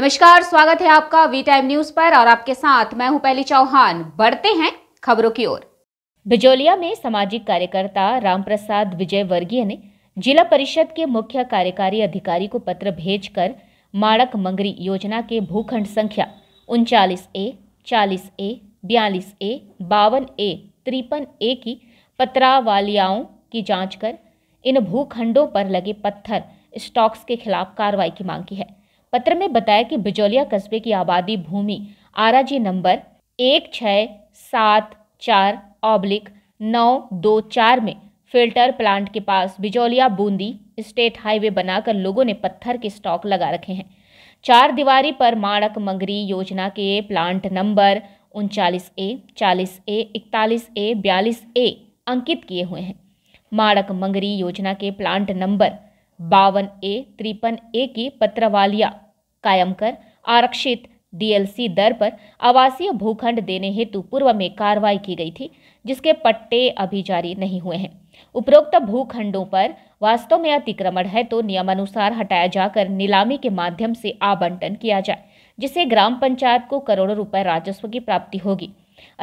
नमस्कार स्वागत है आपका वी टाइम न्यूज पर और आपके साथ मैं हूं पहली चौहान बढ़ते हैं खबरों की ओर बिजोलिया में सामाजिक कार्यकर्ता रामप्रसाद विजय वर्गीय ने जिला परिषद के मुख्य कार्यकारी अधिकारी को पत्र भेजकर माड़क मंगरी योजना के भूखंड संख्या उनचालीस ए चालीस ए बयालीस ए बावन ए तिरपन ए की पत्रावालियाओं की जांच कर इन भूखंडों पर लगे पत्थर स्टॉक्स के खिलाफ कार्रवाई की मांग की है पत्र में बताया कि बिजौलिया कस्बे की आबादी भूमि आरा जी नंबर एक छः सात चार ऑब्लिक नौ दो चार में फिल्टर प्लांट के पास बिजौलिया बूंदी स्टेट हाईवे बनाकर लोगों ने पत्थर के स्टॉक लगा रखे हैं चार दीवारी पर माड़क मंगरी योजना के प्लांट नंबर उनचालीस ए चालीस ए इकतालीस ए बयालीस ए अंकित किए हुए हैं माड़क मंगरी योजना के प्लांट नंबर बावन ए त्रिपन ए की पत्रवालिया कायम कर आरक्षित डीएलसी दर पर आवासीय भूखंड देने हेतु पूर्व में कार्रवाई की गई थी जिसके पट्टे अभी जारी नहीं हुए हैं उपरोक्त भूखंडों पर वास्तव में अतिक्रमण है तो नियमानुसार हटाया जाकर नीलामी के माध्यम से आवंटन किया जाए जिससे ग्राम पंचायत को करोड़ों रुपए राजस्व की प्राप्ति होगी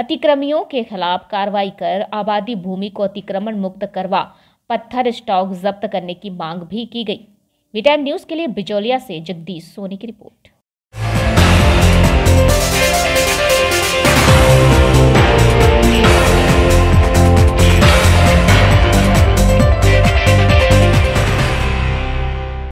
अतिक्रमियों के खिलाफ कार्रवाई कर आबादी भूमि को अतिक्रमण मुक्त करवा पत्थर स्टॉक जब्त करने की मांग भी की गई वी टाइम न्यूज़ के लिए बिजौलिया से जगदीश सोनी की रिपोर्ट